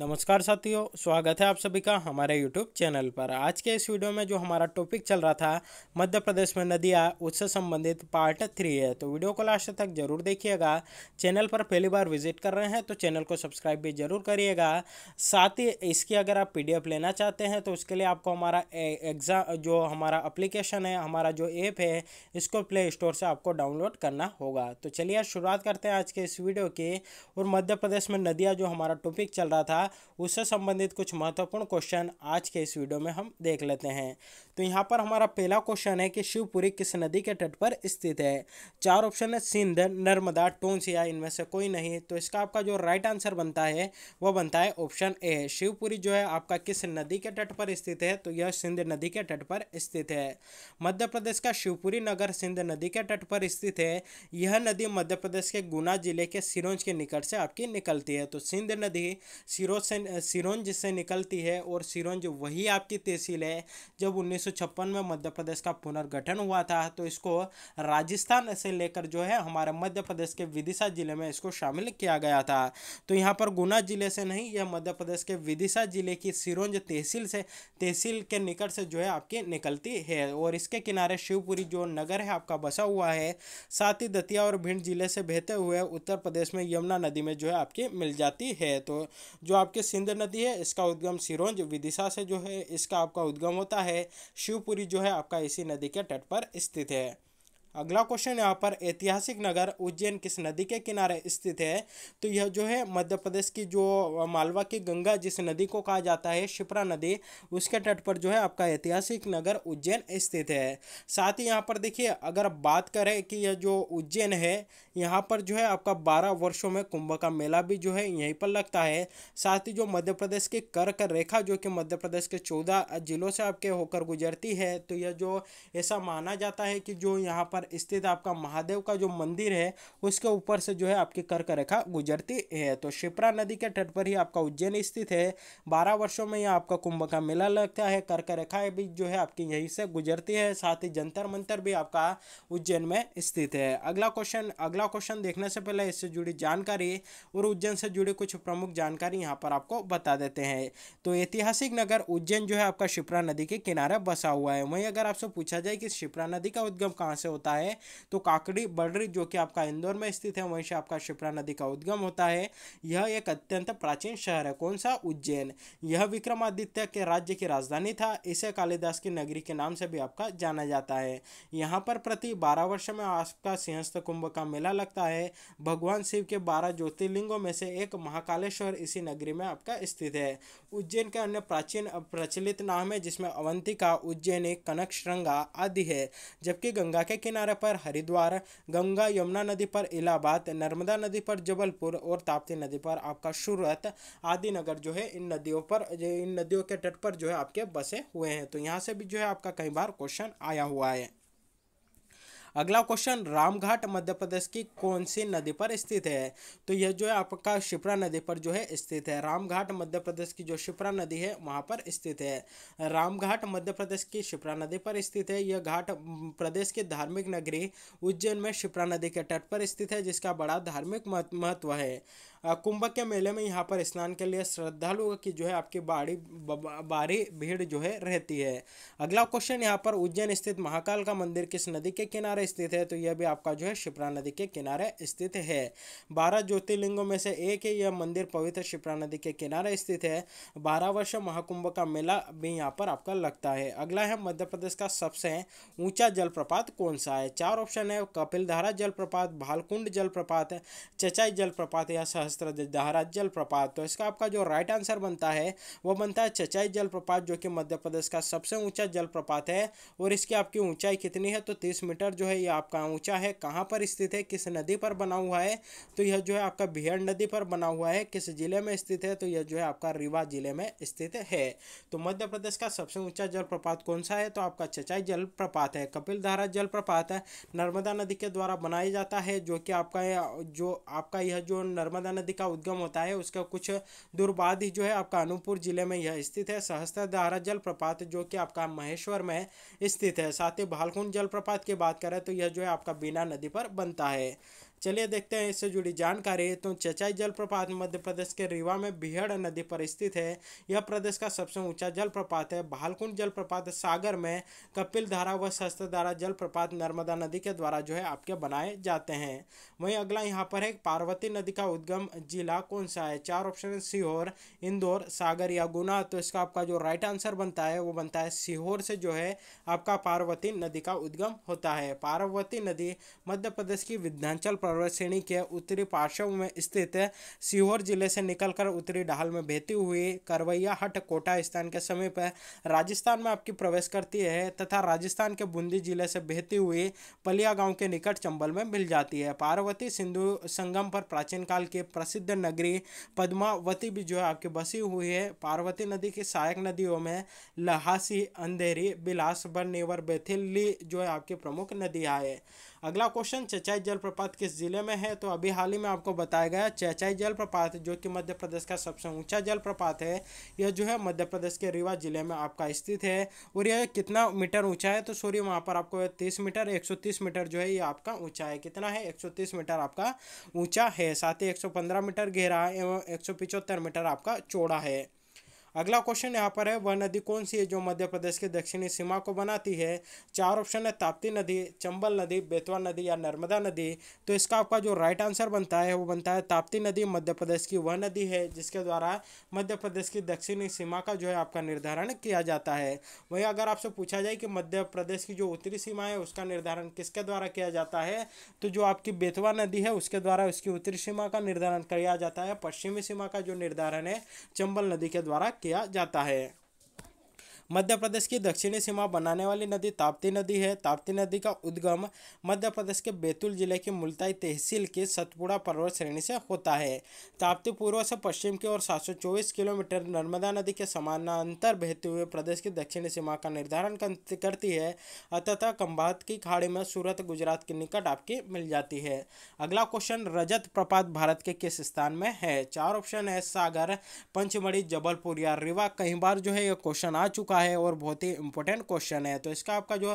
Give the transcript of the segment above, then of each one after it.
नमस्कार साथियों स्वागत है आप सभी का हमारे यूट्यूब चैनल पर आज के इस वीडियो में जो हमारा टॉपिक चल रहा था मध्य प्रदेश में नदियाँ उससे संबंधित पार्ट थ्री है तो वीडियो को लास्ट तक जरूर देखिएगा चैनल पर पहली बार विजिट कर रहे हैं तो चैनल को सब्सक्राइब भी जरूर करिएगा साथ ही इसकी अगर आप पी लेना चाहते हैं तो उसके लिए आपको हमारा एग्जाम जो हमारा अप्लीकेशन है हमारा जो ऐप है इसको प्ले स्टोर से आपको डाउनलोड करना होगा तो चलिए शुरुआत करते हैं आज के इस वीडियो की और मध्य प्रदेश में नदियाँ जो हमारा टॉपिक चल रहा था था उससे संबंधित कुछ महत्वपूर्ण क्वेश्चन आज के इस वीडियो में हम देख लेते हैं तो यहाँ पर हमारा पहला क्वेश्चन है कि शिवपुरी किस नदी के तट पर स्थित है चार ऑप्शन है सिंध नर्मदा टोंस या इनमें से कोई नहीं तो इसका आपका जो राइट आंसर बनता है वह बनता है ऑप्शन ए शिवपुरी जो है आपका किस नदी के तट पर स्थित है तो यह सिंध नदी के तट पर स्थित है मध्य प्रदेश का शिवपुरी नगर सिंध नदी के तट पर स्थित है यह नदी मध्य प्रदेश के गुना जिले के सिरोंज के निकट से आपकी निकलती है तो सिंध नदी सिरोज से सिरोंज से निकलती है और सिरोंज वही आपकी तहसील है जब उन्नीस में मध्य प्रदेश का पुनर्गठन हुआ था तो इसको राजस्थान से लेकर जो है हमारे मध्य प्रदेश के विदिशा जिले में इसको शामिल किया गया था तो यहाँ पर गुना जिले से नहीं यह मध्य प्रदेश के विदिशा जिले की सिरोंज तहसील से तहसील के निकट से जो है आपकी निकलती है और इसके किनारे शिवपुरी जो नगर है आपका बसा हुआ है साथ ही दतिया और भिंड जिले से बहते हुए उत्तर प्रदेश में यमुना नदी में जो है आपकी मिल जाती है तो जो आपकी सिंध नदी है इसका उद्गम सिरोंज विदिशा से जो है इसका आपका उद्गम होता है शिवपुरी जो है आपका इसी नदी के तट पर स्थित है अगला क्वेश्चन यहाँ पर ऐतिहासिक नगर उज्जैन किस नदी के किनारे स्थित है तो यह जो है मध्य प्रदेश की जो मालवा की गंगा जिस नदी को कहा जाता है शिप्रा नदी उसके तट पर जो है आपका ऐतिहासिक नगर उज्जैन स्थित है साथ ही यहाँ पर देखिए अगर बात करें कि यह जो उज्जैन है यहाँ पर जो है आपका बारह वर्षों में कुंभ का मेला भी जो है यहीं पर लगता है साथ ही जो मध्य प्रदेश की कर्क रेखा जो कि मध्य प्रदेश के चौदह जिलों से आपके होकर गुजरती है तो यह जो ऐसा माना जाता है कि जो यहाँ पर पर स्थित आपका महादेव का जो मंदिर है उसके ऊपर से जो है आपकी कर्क रेखा गुजरती है तो शिप्रा नदी के तट पर ही आपका उज्जैन स्थित है बारह वर्षों में यह आपका कुंभ का मेला लगता है कर्क रेखा भी जो है आपकी यहीं से गुजरती है साथ ही जंतर मंतर भी आपका उज्जैन में स्थित है अगला क्वेश्चन अगला क्वेश्चन देखने से पहले इससे जुड़ी जानकारी और उज्जैन से जुड़ी कुछ प्रमुख जानकारी यहाँ पर आपको बता देते हैं तो ऐतिहासिक नगर उज्जैन जो है आपका शिप्रा नदी के किनारे बसा हुआ है वहीं अगर आपसे पूछा जाए कि शिप्रा नदी का उद्गम कहाँ से होता होता है तो काकड़ी बर्डरी जो कि आपका इंदौर में स्थित है वहीं से आपका शिप्रा नदी का उद्गम होता है यह एक अत्यंत प्राचीन शहर है कौन सा उज्जैन यह विक्रमादित्य के राज्य की राजधानी था इसे कालिदास की नगरी के नाम से भी आपका जाना जाता है यहाँ पर प्रति बारह वर्ष में आपका सिंहस्थ कुंभ का मेला लगता है भगवान शिव के बारह ज्योतिर्लिंगों में से एक महाकालेश्वर इसी नगरी में आपका स्थित है उज्जैन के अन्य प्राचीन प्रचलित नाम है जिसमें अवंतिका उज्जैनी कनक श्रृंगा आदि है जबकि गंगा के किनारे किनारे पर हरिद्वार गंगा यमुना नदी पर इलाहाबाद नर्मदा नदी पर जबलपुर और ताप्ती नदी पर आपका सूरत आदि नगर जो है इन नदियों पर इन नदियों के तट पर जो है आपके बसे हुए हैं तो यहाँ से भी जो है आपका कई बार क्वेश्चन आया हुआ है अगला क्वेश्चन रामघाट मध्य प्रदेश की कौन सी नदी पर स्थित है तो यह जो है आपका शिप्रा नदी पर जो है स्थित है रामघाट मध्य प्रदेश की जो शिप्रा नदी है वहाँ पर स्थित है रामघाट मध्य प्रदेश की शिप्रा नदी पर स्थित है यह घाट प्रदेश की धार्मिक नगरी उज्जैन में शिप्रा नदी के तट पर स्थित है जिसका बड़ा धार्मिक महत्व है कुंभ के मेले में यहाँ पर स्नान के लिए श्रद्धालुओं की जो है आपकी बाड़ी बारी भीड़ जो है रहती है अगला क्वेश्चन यहाँ पर उज्जैन स्थित महाकाल का मंदिर किस नदी के किनारे स्थित है तो यह भी आपका जो है शिप्रा नदी के किनारे स्थित है बारह ज्योतिर्लिंगों में से एक है यह मंदिर पवित्र शिप्रा नदी के किनारे स्थित है बारह वर्ष महाकुंभ का मेला भी यहाँ पर आपका लगता है अगला है मध्य प्रदेश का सबसे ऊंचा जलप्रपात कौन सा है चार ऑप्शन है कपिलधारा जलप्रपात भालकुंड जलप्रपात चचाई जलप्रपात या सहस्त्र सहस्त्रधारा जलप्रपात तो इसका आपका जो राइट आंसर बनता है वो बनता है चचाई जलप्रपात जो कि मध्य प्रदेश का सबसे ऊंचा जलप्रपात है और इसकी आपकी ऊंचाई कितनी है तो तीस मीटर जो है ये आपका ऊंचा है कहाँ पर स्थित है किस नदी पर बना हुआ है तो यह जो है आपका बिहड़ नदी पर बना हुआ है किस जिले में स्थित है तो यह जो है आपका रीवा जिले में स्थित है तो मध्य प्रदेश का सबसे ऊंचा जलप्रपात कौन सा है तो आपका चचाई जलप्रपात है कपिल धारा जलप्रपात नर्मदा नदी के द्वारा बनाया जाता है जो कि आपका जो आपका यह जो नर्मदा नदी का उद्गम होता है उसका कुछ दूर बाद ही जो है आपका अनूपपुर जिले में यह स्थित है सहस्त्रधारा जलप्रपात जो कि आपका महेश्वर में स्थित है साथ ही भालकुंड जलप्रपात की बात करें तो यह जो है आपका बीना नदी पर बनता है चलिए देखते हैं इससे जुड़ी जानकारी तो चचाई जलप्रपात मध्य प्रदेश के रीवा में बिहड़ नदी पर स्थित है यह प्रदेश का सबसे ऊंचा जलप्रपात है भालकुंड जलप्रपात सागर में कपिल धारा व शस्त्रधारा जलप्रपात नर्मदा नदी के द्वारा जो है आपके बनाए जाते हैं वहीं अगला यहाँ पर है पार्वती नदी का उद्गम जिला कौन सा है चार ऑप्शन है सीहोर इंदौर सागर या गुना तो इसका आपका जो राइट आंसर बनता है वो बनता है सीहोर से जो है आपका पार्वती नदी का उद्गम होता है पार्वती नदी मध्य प्रदेश की विध्यांचल पर्वत श्रेणी के उत्तरी पार्श्व में स्थित सीहोर जिले से निकलकर उत्तरी ढाल में बहती हुई करवैया हट कोटा स्थान के समीप राजस्थान में आपकी प्रवेश करती है तथा राजस्थान के बूंदी जिले से बहती हुई पलिया गांव के निकट चंबल में मिल जाती है पार्वती सिंधु संगम पर प्राचीन काल के प्रसिद्ध नगरी पद्मावती भी जो है आपकी बसी हुई है पार्वती नदी की सहायक नदियों में लहासी अंधेरी बिलासबर नेवर बेथिली जो है आपकी प्रमुख नदियाँ हैं अगला क्वेश्चन चचाई जलप्रपात किस जिले में है तो अभी हाल ही में आपको बताया गया चचाई जलप्रपात जो कि मध्य प्रदेश का सबसे ऊंचा जलप्रपात है यह जो है मध्य प्रदेश के रीवा जिले में आपका स्थित है और यह कितना मीटर ऊंचा है तो सॉरी वहाँ पर आपको तीस मीटर एक मीटर जो है ये आपका ऊँचा है कितना है एक मीटर आपका ऊँचा है साथ ही एक मीटर गहरा है एवं एक मीटर आपका चौड़ा है अगला क्वेश्चन यहाँ पर है वह नदी कौन सी है जो मध्य प्रदेश की दक्षिणी सीमा को बनाती है चार ऑप्शन है ताप्ती नदी चंबल नदी बेतवा नदी या नर्मदा नदी तो इसका आपका जो राइट आंसर बनता है वो बनता है ताप्ती नदी मध्य प्रदेश की वह नदी है जिसके द्वारा मध्य प्रदेश की दक्षिणी सीमा का जो है आपका निर्धारण किया जाता है वहीं अगर आपसे पूछा जाए कि मध्य प्रदेश की जो उत्तरी सीमा है उसका निर्धारण किसके द्वारा किया जाता है तो जो आपकी बेतवा नदी है उसके द्वारा उसकी उत्तरी सीमा का निर्धारण किया जाता है पश्चिमी सीमा का जो निर्धारण है चंबल नदी के द्वारा किया किया जाता है मध्य प्रदेश की दक्षिणी सीमा बनाने वाली नदी ताप्ती नदी है ताप्ती नदी का उद्गम मध्य प्रदेश के बैतूल जिले की मुल्ताई तहसील के सतपुड़ा पर्वत श्रेणी से होता है ताप्ती पूर्व से पश्चिम की ओर सात किलोमीटर नर्मदा नदी के समानांतर बहते हुए प्रदेश की दक्षिणी सीमा का निर्धारण करती है अतः कंबात की खाड़ी में सूरत गुजरात के निकट आपकी मिल जाती है अगला क्वेश्चन रजत प्रपात भारत के किस स्थान में है चार ऑप्शन है सागर पंचमढ़ी जबलपुर या रीवा कई बार जो है यह क्वेश्चन आ चुका का है और बहुत ही इंपॉर्टेंट क्वेश्चन है तो इसका आपका जो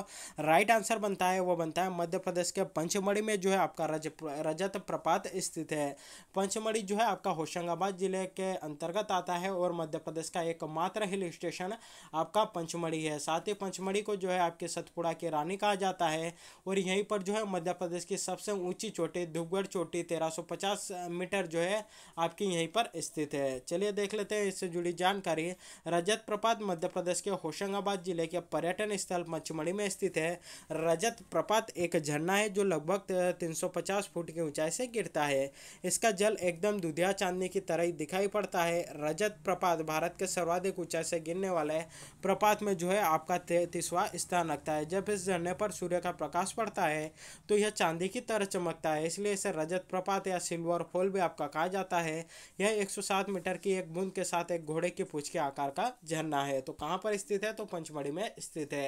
राइट आंसर बनता है वो बनता है मध्य प्रदेश के पंचमढ़ी में जो है आपका रज रजत प्रपात स्थित है पंचमढ़ी जो है आपका होशंगाबाद जिले के अंतर्गत आता है और मध्य प्रदेश का एकमात्र हिल स्टेशन आपका पंचमढ़ी है साथ ही पंचमढ़ी को जो है आपके सतपुड़ा की रानी कहा जाता है और यहीं पर जो है मध्य प्रदेश की सबसे ऊंची चोटी धूपगढ़ चोटी 1350 मीटर जो है आपकी यहीं पर स्थित है चलिए देख लेते हैं इससे जुड़ी जानकारी रजत प्रपात मध्य प्रदेश के जो होशंगाबाद जिले के पर्यटन स्थल मचमढ़ी में स्थित है रजत प्रपात एक झरना है जो लगभग 350 फुट की ऊंचाई से गिरता है इसका जल एकदम दुधिया चांदनी की तरह ही दिखाई पड़ता है रजत प्रपात भारत के सर्वाधिक ऊंचाई से गिरने वाले प्रपात में जो है आपका तैतीसवा स्थान रखता है जब इस झरने पर सूर्य का प्रकाश पड़ता है तो यह चांदी की तरह चमकता है इसलिए इसे रजत प्रपात या सिल्वर फॉल भी आपका कहा जाता है यह एक मीटर की एक बूंद के साथ एक घोड़े की पूछ के आकार का झरना है तो कहाँ पर स्थित है तो पंचमढ़ी में स्थित है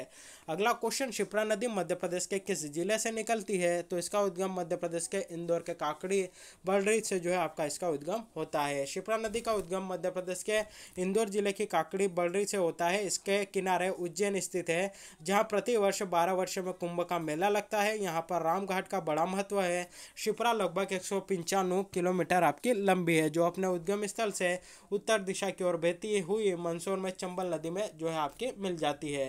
अगला क्वेश्चन शिप्रा नदी मध्य प्रदेश के किस जिले से निकलती है तो इसका उद्गम मध्य प्रदेश के इंदौर के काकड़ी बलरी से जो है आपका इसका उद्गम होता है शिप्रा नदी का उद्गम मध्य प्रदेश के इंदौर जिले की काकड़ी बलरी से होता है इसके किनारे उज्जैन स्थित है जहाँ प्रति वर्ष बारह वर्ष में कुंभ का मेला लगता है यहाँ पर रामघाट का बड़ा महत्व है शिप्रा लगभग एक किलोमीटर आपकी लंबी है जो अपने उद्गम स्थल से उत्तर दिशा की ओर बहती हुई मंसूर में चंबल नदी में जो है आपके मिल जाती है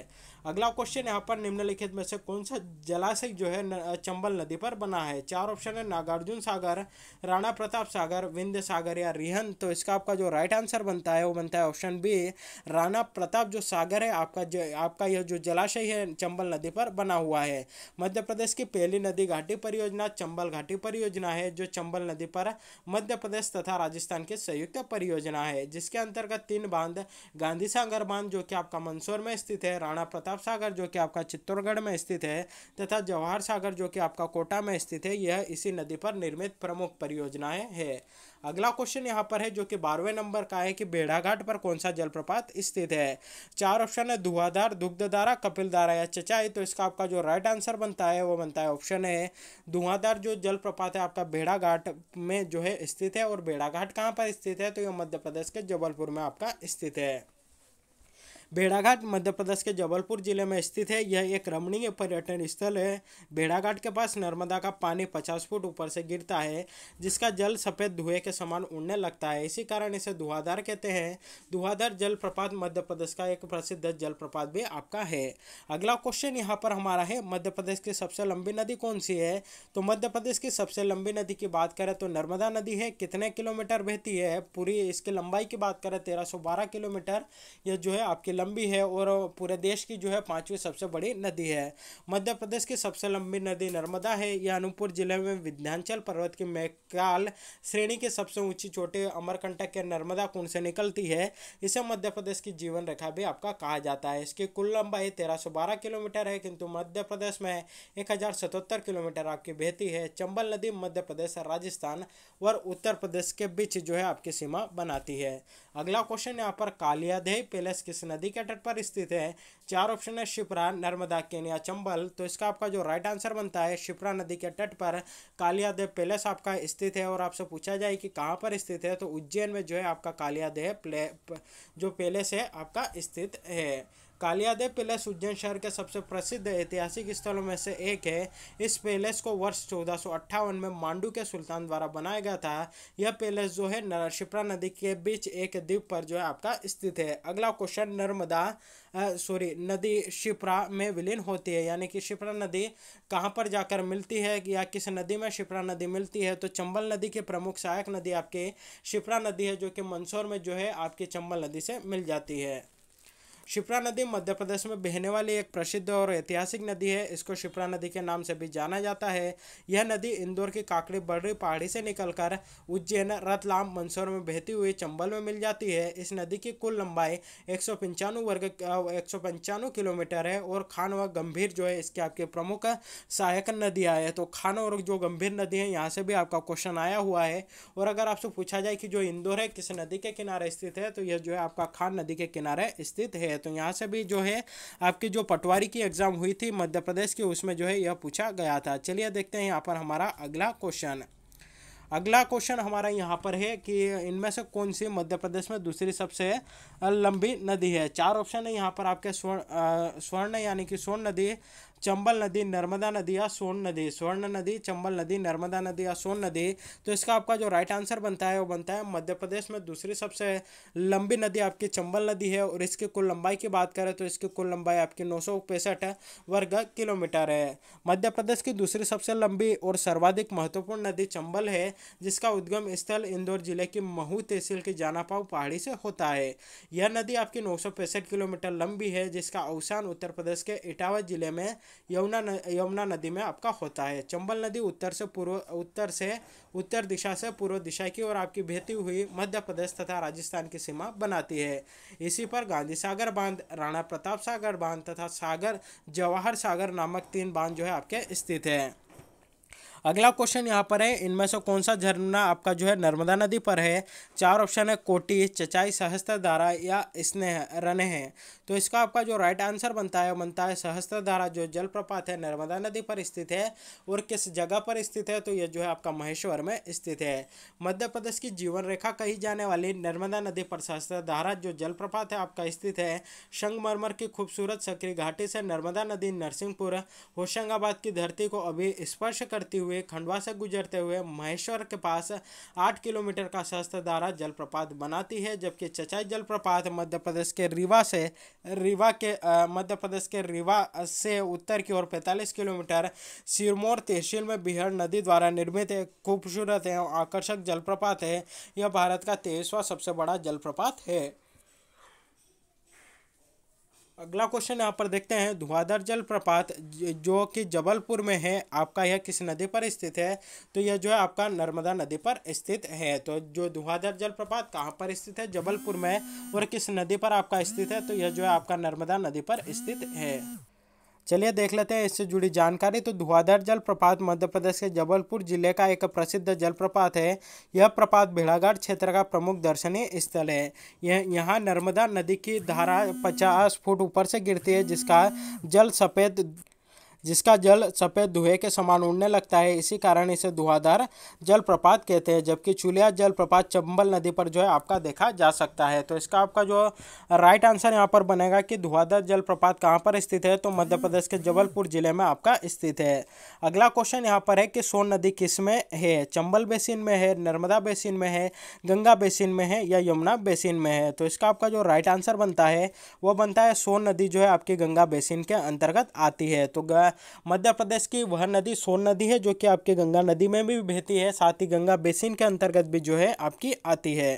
अगला क्वेश्चन यहाँ पर निम्नलिखित में से कौन सा जलाशय जो है चंबल नदी पर बना है चार ऑप्शन है नागार्जुन सागर राणा प्रताप सागर विंध्य सागर या रिहन तो इसका आपका जो राइट आंसर बनता है वो बनता है ऑप्शन बी राणा प्रताप जो सागर है आपका जो आपका यह जो जलाशय है चंबल नदी पर बना हुआ है मध्य प्रदेश की पहली नदी घाटी परियोजना चंबल घाटी परियोजना है जो चंबल नदी पर मध्य प्रदेश तथा राजस्थान की संयुक्त परियोजना है जिसके अंतर्गत तीन बांध गांधी सागर बांध जो कि आपका आपका मंदसौर में स्थित है राणा प्रताप सागर जो कि आपका चित्तौड़गढ़ में स्थित है तथा जवाहर सागर जो कि आपका कोटा में स्थित है यह इसी नदी पर निर्मित प्रमुख परियोजनाएं है अगला क्वेश्चन यहाँ पर है जो कि बारहवें नंबर का है कि बेड़ाघाट पर कौन सा जलप्रपात स्थित है चार ऑप्शन है धुआधार दुग्धधारा कपिलधारा या चचाई तो इसका आपका जो राइट आंसर बनता है वो बनता है ऑप्शन है धुआंधार जो जलप्रपात है आपका बेड़ाघाट में जो है स्थित है और बेड़ाघाट कहाँ पर स्थित है तो यह मध्य प्रदेश के जबलपुर में आपका स्थित है भेड़ाघाट मध्य प्रदेश के जबलपुर जिले में स्थित है यह एक रमणीय पर्यटन स्थल है भेड़ाघाट के पास नर्मदा का पानी पचास फुट ऊपर से गिरता है जिसका जल सफ़ेद धुएं के समान उड़ने लगता है इसी कारण इसे धुआधार कहते हैं धुआधार जलप्रपात मध्य प्रदेश का एक प्रसिद्ध जलप्रपात भी आपका है अगला क्वेश्चन यहाँ पर हमारा है मध्य प्रदेश की सबसे लंबी नदी कौन सी है तो मध्य प्रदेश की सबसे लंबी नदी की बात करें तो नर्मदा नदी है कितने किलोमीटर बहती है पूरी इसकी लंबाई की बात करें तेरह किलोमीटर यह जो है आपके लंबी है और पूरे देश की जो है पाँचवीं सबसे बड़ी नदी है मध्य प्रदेश की सबसे लंबी नदी नर्मदा है यह अनूपपुर जिले में विध्यांचल पर्वत की मैकाल श्रेणी की सबसे ऊंची चोटी अमरकंटक के नर्मदा कुंड से निकलती है इसे मध्य प्रदेश की जीवन रेखा भी आपका कहा जाता है इसकी कुल लंबाई तेरह किलोमीटर है किंतु मध्य प्रदेश में एक किलोमीटर आपकी बहती है चंबल नदी मध्य प्रदेश राजस्थान और उत्तर प्रदेश के बीच जो है आपकी सीमा बनाती है अगला क्वेश्चन यहाँ पर कालियादेही पैलेस किस नदी नदी के तट पर स्थित है चार ऑप्शन है शिप्रा नर्मदा केनिया चंबल तो इसका आपका जो राइट आंसर बनता है शिप्रा नदी के तट पर कालियादेव पैलेस आपका स्थित है और आपसे पूछा जाए कि कहाँ पर स्थित है तो उज्जैन में जो है आपका कालियादेव प्ले जो पैलेस है आपका स्थित है कालियादेव पैलेस उज्जैन शहर के सबसे प्रसिद्ध ऐतिहासिक स्थलों में से एक है इस पैलेस को वर्ष चौदह में मांडू के सुल्तान द्वारा बनाया गया था यह पैलेस जो है नरशिप्रा नदी के बीच एक द्वीप पर जो है आपका स्थित है अगला क्वेश्चन नर्मदा सॉरी नदी शिप्रा में विलीन होती है यानी कि शिप्रा नदी कहाँ पर जाकर मिलती है या किस नदी में शिप्रा नदी मिलती है तो चंबल नदी की प्रमुख सहायक नदी आपके शिप्रा नदी है जो कि मंदसौर में जो है आपकी चंबल नदी से मिल जाती है शिप्रा नदी मध्य प्रदेश में बहने वाली एक प्रसिद्ध और ऐतिहासिक नदी है इसको शिप्रा नदी के नाम से भी जाना जाता है यह नदी इंदौर की काकड़ी बर्री पहाड़ी से निकलकर उज्जैन रतलाम मंदसौर में बहती हुई चंबल में मिल जाती है इस नदी की कुल लंबाई एक वर्ग एक किलोमीटर है और खान व गंभीर जो है इसके आपके प्रमुख सहायक नदियाँ है तो खान और जो गंभीर नदी है यहाँ से भी आपका क्वेश्चन आया हुआ है और अगर आपसे पूछा जाए कि जो इंदौर है किस नदी के किनारे स्थित है तो यह जो है आपका खान नदी के किनारे स्थित है है तो यहाँ से भी जो है आपकी जो पटवारी की एग्ज़ाम हुई थी मध्य प्रदेश की उसमें जो है यह पूछा गया था चलिए देखते हैं यहाँ पर हमारा अगला क्वेश्चन अगला क्वेश्चन हमारा यहाँ पर है कि इनमें से कौन सी मध्य प्रदेश में दूसरी सबसे लंबी नदी है चार ऑप्शन है यहाँ पर आपके स्वर्ण स्वर्ण यानी कि स्वर्ण नदी चंबल नदी नर्मदा नदी या सोन नदी स्वर्ण नदी चंबल नदी नर्मदा नदी या सोन नदी तो इसका आपका जो राइट आंसर बनता है वो बनता है मध्य प्रदेश में दूसरी सबसे लंबी नदी आपकी चंबल नदी है और इसकी कुल लंबाई की बात करें तो इसकी कुल लंबाई आपकी नौ वर्ग किलोमीटर है मध्य प्रदेश की दूसरी सबसे लंबी और सर्वाधिक महत्वपूर्ण नदी चंबल है जिसका उद्गम स्थल इंदौर जिले की महू तहसील की जानापाव पहाड़ी से होता है यह नदी आपकी नौ किलोमीटर लंबी है जिसका अवसान उत्तर प्रदेश के इटावा जिले में यमुना न, यमुना नदी में आपका होता है चंबल नदी उत्तर से पूर्व उत्तर से उत्तर दिशा से पूर्व दिशा की ओर आपकी बहती हुई मध्य प्रदेश तथा राजस्थान की सीमा बनाती है इसी पर गांधी सागर बांध राणा प्रताप सागर बांध तथा सागर जवाहर सागर नामक तीन बांध जो है आपके स्थित है अगला क्वेश्चन यहाँ पर है इनमें से कौन सा झरना आपका जो है नर्मदा नदी पर है चार ऑप्शन है कोटी चचाई सहस्त्रधारा या स्नेह रन है तो इसका आपका जो राइट आंसर बनता है बनता है सहस्त्र धारा जो जलप्रपात है नर्मदा नदी पर स्थित है और किस जगह पर स्थित है तो यह जो है आपका महेश्वर में स्थित है मध्य प्रदेश की जीवन रेखा कही जाने वाली नर्मदा नदी पर सहस्त्र धारा जो जलप्रपात है आपका स्थित है संगमरमर की खूबसूरत सक्रिय घाटी से नर्मदा नदी नरसिंहपुर होशंगाबाद की धरती को अभी स्पर्श करती हुई हुए खंडवा से गुजरते हुए महेश्वर के पास आठ किलोमीटर का धारा जलप्रपात बनाती है जबकि चचाई जलप्रपात मध्य प्रदेश के रीवा से रीवा के मध्य प्रदेश के रीवा से उत्तर की ओर पैंतालीस किलोमीटर सिरमौर तहसील में बिहार नदी द्वारा निर्मित एक खूबसूरत एवं आकर्षक जलप्रपात है यह भारत का तेईसवा सबसे बड़ा जलप्रपात है अगला क्वेश्चन यहाँ पर देखते हैं धुआधर जल प्रपात जो कि जबलपुर में है आपका यह किस नदी पर स्थित है तो यह जो है आपका नर्मदा नदी पर स्थित है तो जो धुआधर जल प्रपात कहाँ पर स्थित है जबलपुर में और किस नदी पर आपका स्थित है तो यह जो है आपका नर्मदा नदी पर स्थित है चलिए देख लेते हैं इससे जुड़ी जानकारी तो धुआधार जलप्रपात मध्य प्रदेश के जबलपुर जिले का एक प्रसिद्ध जलप्रपात है यह प्रपात भेड़ाघाट क्षेत्र का प्रमुख दर्शनीय स्थल है यह यहाँ नर्मदा नदी की धारा पचास फुट ऊपर से गिरती है जिसका जल सफ़ेद जिसका जल सफ़ेद धुएं के समान उड़ने लगता है इसी कारण इसे जल जलप्रपात कहते हैं जबकि चूलिया जलप्रपात चंबल नदी पर जो है आपका देखा जा सकता है तो इसका आपका जो राइट आंसर यहाँ पर बनेगा कि जल जलप्रपात कहाँ पर स्थित है तो मध्य प्रदेश के जबलपुर जिले में आपका स्थित है अगला क्वेश्चन यहाँ पर है कि सोन नदी किस में है चंबल बेसिन में है नर्मदा बेसिन में है गंगा बेसिन में है या यमुना बेसिन में है तो इसका आपका जो राइट आंसर बनता है वो बनता है सोन नदी जो है आपकी गंगा बेसिन के अंतर्गत आती है तो मध्य प्रदेश की वह नदी सोन नदी है जो कि आपके गंगा नदी में भी बहती है साथ ही गंगा बेसिन के अंतर्गत भी जो है आपकी आती है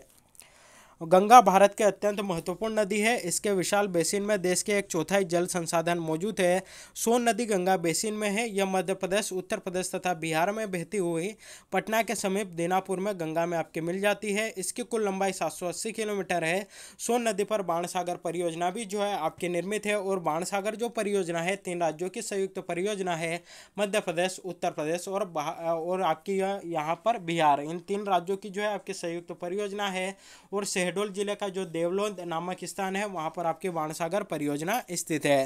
गंगा भारत के अत्यंत महत्वपूर्ण नदी है इसके विशाल बेसिन में देश के एक चौथाई जल संसाधन मौजूद है सोन नदी गंगा बेसिन में है यह मध्य प्रदेश उत्तर प्रदेश तथा बिहार में बहती हुई पटना के समीप दीनापुर में गंगा में आपके मिल जाती है इसकी कुल लंबाई 780 किलोमीटर है सोन नदी पर बाण सागर परियोजना भी जो है आपके निर्मित है और बाण सागर जो परियोजना है तीन राज्यों की संयुक्त परियोजना है मध्य प्रदेश उत्तर प्रदेश और और आपकी यहाँ पर बिहार इन तीन राज्यों की जो है आपकी संयुक्त परियोजना है और शहर शहडोल जिले का जो देवलोन नामक स्थान है वहाँ पर आपकी वाणसागर परियोजना स्थित है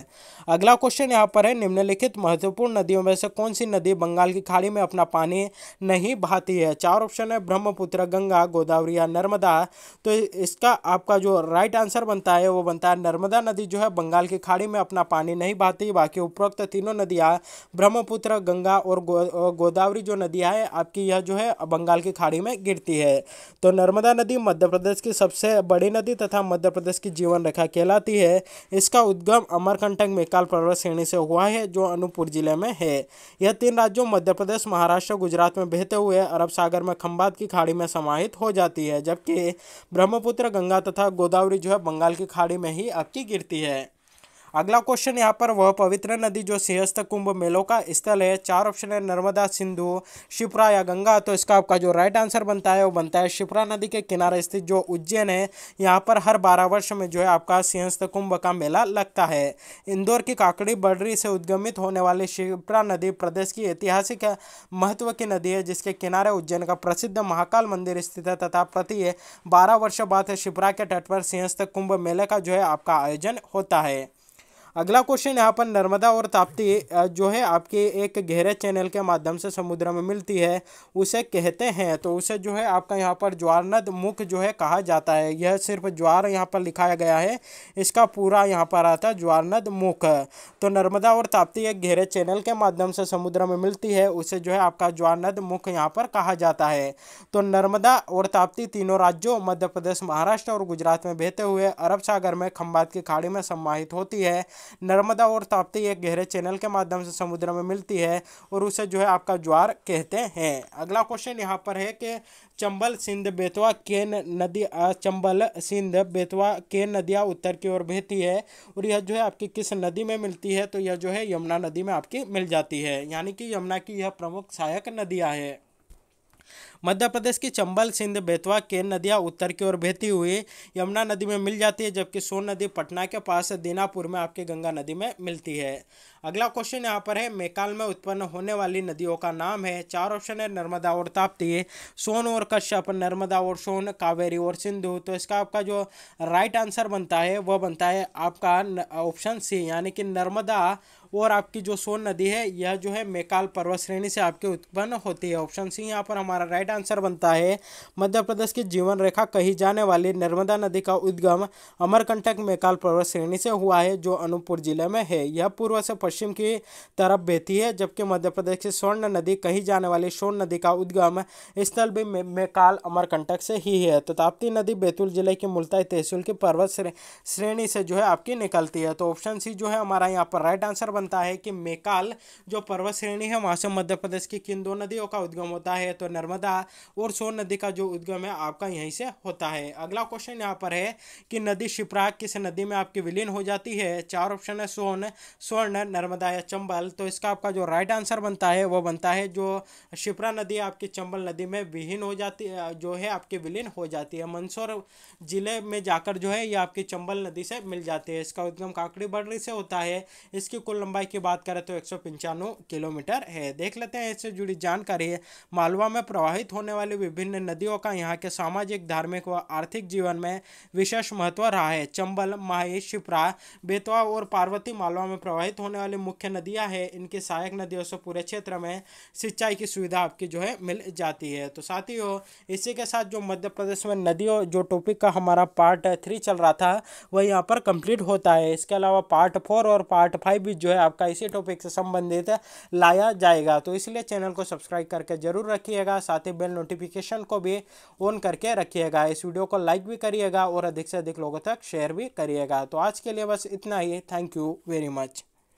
अगला क्वेश्चन यहाँ पर है निम्नलिखित महत्वपूर्ण नदियों में से कौन सी नदी बंगाल की खाड़ी में अपना पानी नहीं बहाती है चार ऑप्शन है ब्रह्मपुत्र गंगा गोदावरी या नर्मदा तो इसका आपका जो राइट आंसर बनता है वो बनता है नर्मदा नदी जो है बंगाल की खाड़ी में अपना पानी नहीं बहाती बाकी उपरोक्त तीनों नदियाँ ब्रह्मपुत्र गंगा और गोदावरी जो नदियाँ हैं आपकी यह जो है बंगाल की खाड़ी में गिरती है तो नर्मदा नदी मध्य प्रदेश की सबसे सबसे बड़ी नदी तथा मध्य प्रदेश की जीवन रेखा कहलाती है इसका उद्गम अमरकंटक मेकाल पर्वत श्रेणी से हुआ है जो अनूपपुर जिले में है यह तीन राज्यों मध्य प्रदेश महाराष्ट्र गुजरात में बहते हुए अरब सागर में खम्बात की खाड़ी में समाहित हो जाती है जबकि ब्रह्मपुत्र गंगा तथा गोदावरी जो है बंगाल की खाड़ी में ही आपकी गिरती है अगला क्वेश्चन यहाँ पर वह पवित्र नदी जो सिंहस्थ कुंभ मेलों का स्थल है चार ऑप्शन है नर्मदा सिंधु शिप्रा या गंगा तो इसका आपका जो राइट आंसर बनता है वो बनता है शिप्रा नदी के किनारे स्थित जो उज्जैन है यहाँ पर हर बारह वर्ष में जो है आपका सिंहस्थ कुंभ का मेला लगता है इंदौर की काकड़ी बर्डरी से उद्गमित होने वाली शिप्रा नदी प्रदेश की ऐतिहासिक महत्व की नदी है जिसके किनारे उज्जैन का प्रसिद्ध महाकाल मंदिर स्थित है तथा प्रति बारह वर्ष बाद शिप्रा के तट पर सिंहस्थ कुंभ मेले का जो है आपका आयोजन होता है अगला क्वेश्चन यहाँ पर नर्मदा और ताप्ती जो है आपके एक गहरे चैनल के माध्यम से समुद्र में मिलती है उसे कहते हैं तो उसे जो है आपका यहाँ पर ज्वारनद मुख जो है कहा जाता है यह सिर्फ ज्वार यहाँ पर लिखाया गया है इसका पूरा यहाँ पर आता है ज्वारनद मुख तो नर्मदा और ताप्ती एक गहरे चैनल के माध्यम से समुद्र में मिलती है उसे जो है आपका ज्वारनद मुख यहाँ पर कहा जाता है तो नर्मदा और ताप्ती तीनों राज्यों मध्य प्रदेश महाराष्ट्र और गुजरात में बहते हुए अरब सागर में खम्बात की खाड़ी में समाहित होती है नर्मदा और ताप्ती एक गहरे चैनल के माध्यम से समुद्र में मिलती है और उसे जो है आपका ज्वार कहते हैं अगला क्वेश्चन यहाँ पर है कि चंबल सिंध बेतवा केन नदी चंबल सिंध बेतवा केन नदियाँ उत्तर की ओर बहती है और यह जो है आपकी किस नदी में मिलती है तो यह जो है यमुना नदी में आपकी मिल जाती है यानी कि यमुना की यह प्रमुख सहायक नदियाँ है मध्य प्रदेश की चंबल सिंध बेतवा के नदियां उत्तर की ओर बहती हुई यमुना नदी में मिल जाती है जबकि सोन नदी पटना के पास दीनापुर में आपकी गंगा नदी में मिलती है अगला क्वेश्चन यहाँ पर है मेकाल में उत्पन्न होने वाली नदियों का नाम है चार ऑप्शन है नर्मदा और ताप्ती सोन और कश्यप नर्मदा और सोन कावेरी और सिंधु तो इसका आपका जो राइट आंसर बनता है वह बनता है आपका ऑप्शन सी यानी कि नर्मदा और आपकी जो सोन नदी है यह जो है मेकाल पर्वत श्रेणी से आपके उत्पन्न होती है ऑप्शन सी यहाँ पर हमारा राइट आंसर बनता है मध्य प्रदेश की जीवन रेखा कही जाने वाली नर्मदा नदी का उद्गम अमरकंटक मेकाल पर्वत श्रेणी से हुआ है जो अनूपपुर जिले में है यह पूर्व से पश्चिम की तरफ बहती है जबकि मध्य प्रदेश की स्वर्ण नदी कही जाने वाली सोन नदी का उद्गम स्थल भी मेकाल अमरकंटक से ही है तो ताप्ती नदी बैतूल जिले की मुलताई तहसील की पर्वत श्रेणी से जो है आपकी निकलती है तो ऑप्शन सी जो है हमारा यहाँ पर राइट आंसर बनता है कि मेकाल जो पर्वत श्रेणी है वहाँ से मध्य प्रदेश की किन दो नदियों का उद्गम होता है तो नर्मदा और सोन नदी का जो उद्गम है आपका यहीं से होता है अगला क्वेश्चन यहाँ पर है कि नदी शिप्रा किस नदी में आपकी विलीन हो जाती है चार ऑप्शन है सोन स्वर्ण नर्मदा या चंबल तो इसका आपका जो राइट आंसर बनता है वो बनता है जो शिप्रा नदी आपकी चंबल नदी में विहीन हो जाती जो है आपकी विलीन हो जाती है मंदसौर जिले में जाकर जो है ये आपकी चंबल नदी से मिल जाती है इसका उद्गम काकड़ी बड़ी से होता है इसकी कुल लंबाई की बात करें तो एक किलोमीटर है देख लेते हैं इससे जुड़ी जानकारी मालवा में प्रवाहित होने वाली विभिन्न नदियों का यहाँ के सामाजिक धार्मिक व आर्थिक जीवन में विशेष महत्व रहा है चंबल माही शिप्रा बेतवा और पार्वती मालवा में प्रवाहित होने वाली वाली मुख्य नदियां हैं इनकी सहायक नदियों से पूरे क्षेत्र में सिंचाई की सुविधा आपकी जो है मिल जाती है तो साथ ही इसी के साथ जो मध्य प्रदेश में नदियों जो टॉपिक का हमारा पार्ट थ्री चल रहा था वह यहाँ पर कंप्लीट होता है इसके अलावा पार्ट फोर और पार्ट फाइव भी जो है आपका इसी टॉपिक से संबंधित लाया जाएगा तो इसलिए चैनल को सब्सक्राइब करके जरूर रखिएगा साथ ही बेल नोटिफिकेशन को भी ऑन करके रखिएगा इस वीडियो को लाइक भी करिएगा और अधिक से अधिक लोगों तक शेयर भी करिएगा तो आज के लिए बस इतना ही थैंक यू वेरी मच